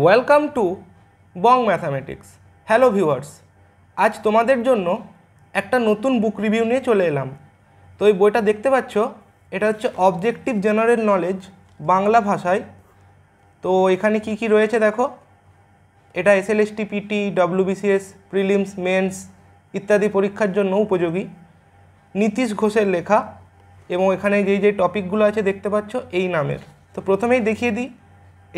welcome to Bong mathematics hello viewers আজ তোমাদের জন্য একটা নতুন বুক রিভিউ নিয়ে চলে এলাম তো ওই বইটা দেখতে পাচ্ছ এটা হচ্ছে অবজেক্টিভ জেনারেল নলেজ বাংলা ভাষায় তো এখানে কি কি রয়েছে দেখো এটা SLST PT WBCS prelims mains ইত্যাদি পরীক্ষার জন্য উপযোগী নীতিশ ঘোষের লেখা এবং এখানে যেই যে টপিকগুলো আছে দেখতে পাচ্ছ এই নামের তো প্রথমেই দেখিয়ে দিই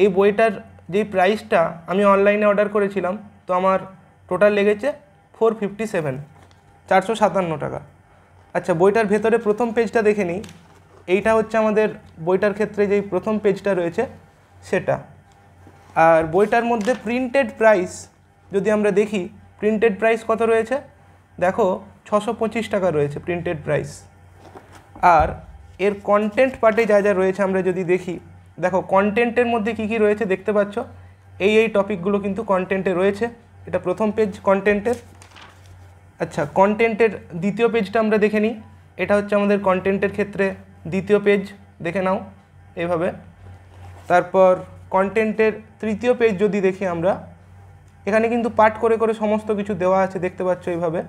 এই বইটার যে প্রাইসটা আমি অনলাইনে অর্ডার করেছিলাম তো আমার টোটাল লেগেছে ফোর ফিফটি সেভেন চারশো সাতান্ন টাকা আচ্ছা বইটার ভেতরে প্রথম পেজটা দেখে নিই এইটা হচ্ছে আমাদের বইটার ক্ষেত্রে যেই প্রথম পেজটা রয়েছে সেটা আর বইটার মধ্যে প্রিন্টেড প্রাইস যদি আমরা দেখি প্রিন্টেড প্রাইস কত রয়েছে দেখো ছশো পঁচিশ টাকা রয়েছে প্রিন্টেড প্রাইস আর এর কন্টেন্ট পার্টে যা যা রয়েছে আমরা যদি দেখি দেখো কন্টেন্টের মধ্যে কি কি রয়েছে দেখতে পাচ্ছ এই এই টপিকগুলো কিন্তু কন্টেন্টে রয়েছে এটা প্রথম পেজ কন্টেন্টের আচ্ছা কন্টেন্টের দ্বিতীয় পেজটা আমরা দেখে নিই এটা হচ্ছে আমাদের কন্টেন্টের ক্ষেত্রে দ্বিতীয় পেজ দেখে নাও এভাবে তারপর কন্টেন্টের তৃতীয় পেজ যদি দেখি আমরা এখানে কিন্তু পাঠ করে করে সমস্ত কিছু দেওয়া আছে দেখতে পাচ্ছ এইভাবে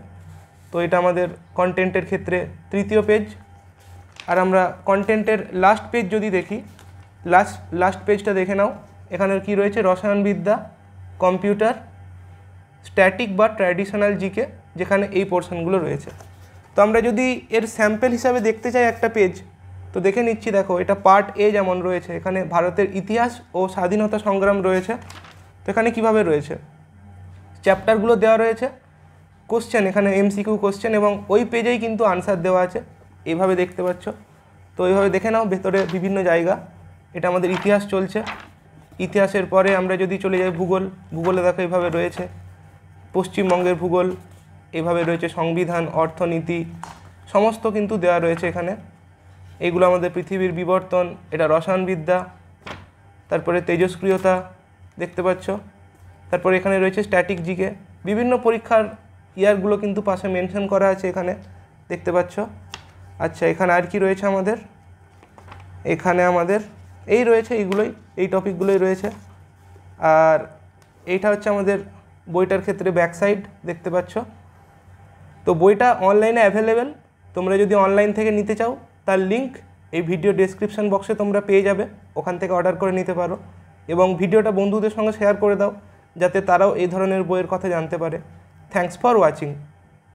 তো এটা আমাদের কন্টেন্টের ক্ষেত্রে তৃতীয় পেজ আর আমরা কন্টেন্টের লাস্ট পেজ যদি দেখি লাস্ট লাস্ট পেজটা দেখে নাও এখানে কি রয়েছে রসায়নবিদ্যা কম্পিউটার স্ট্যাটিক বা ট্র্যাডিশনাল জিকে যেখানে এই পোর্শনগুলো রয়েছে তো আমরা যদি এর স্যাম্পেল হিসাবে দেখতে চাই একটা পেজ তো দেখে নিচ্ছি দেখো এটা পার্ট এ যেমন রয়েছে এখানে ভারতের ইতিহাস ও স্বাধীনতা সংগ্রাম রয়েছে তো এখানে কিভাবে রয়েছে চ্যাপ্টারগুলো দেওয়া রয়েছে কোশ্চেন এখানে এমসিকিউ কোশ্চেন এবং ওই পেজেই কিন্তু আনসার দেওয়া আছে এইভাবে দেখতে পাচ্ছ তো এইভাবে দেখে নাও ভেতরে বিভিন্ন জায়গা এটা আমাদের ইতিহাস চলছে ইতিহাসের পরে আমরা যদি চলে যাই ভূগোল ভূগোলে দেখো এইভাবে রয়েছে পশ্চিমবঙ্গের ভূগোল এভাবে রয়েছে সংবিধান অর্থনীতি সমস্ত কিন্তু দেওয়া রয়েছে এখানে এগুলো আমাদের পৃথিবীর বিবর্তন এটা রসায়নবিদ্যা তারপরে তেজস্ক্রিয়তা দেখতে পাচ্ছ তারপরে এখানে রয়েছে স্ট্যাটিক জিকে বিভিন্ন পরীক্ষার ইয়ারগুলো কিন্তু পাশে মেনশন করা আছে এখানে দেখতে পাচ্ছ আচ্ছা এখানে আর কি রয়েছে আমাদের এখানে আমাদের এই রয়েছে এইগুলোই এই টপিকগুলোই রয়েছে আর এইটা হচ্ছে আমাদের বইটার ক্ষেত্রে ব্যাকসাইড দেখতে পাচ্ছ তো বইটা অনলাইনে অ্যাভেলেবেল তোমরা যদি অনলাইন থেকে নিতে চাও তার লিঙ্ক এই ভিডিও ডেসক্রিপশন বক্সে তোমরা পেয়ে যাবে ওখান থেকে অর্ডার করে নিতে পারো এবং ভিডিওটা বন্ধুদের সঙ্গে শেয়ার করে দাও যাতে তারাও এই ধরনের বইয়ের কথা জানতে পারে থ্যাংকস ফর ওয়াচিং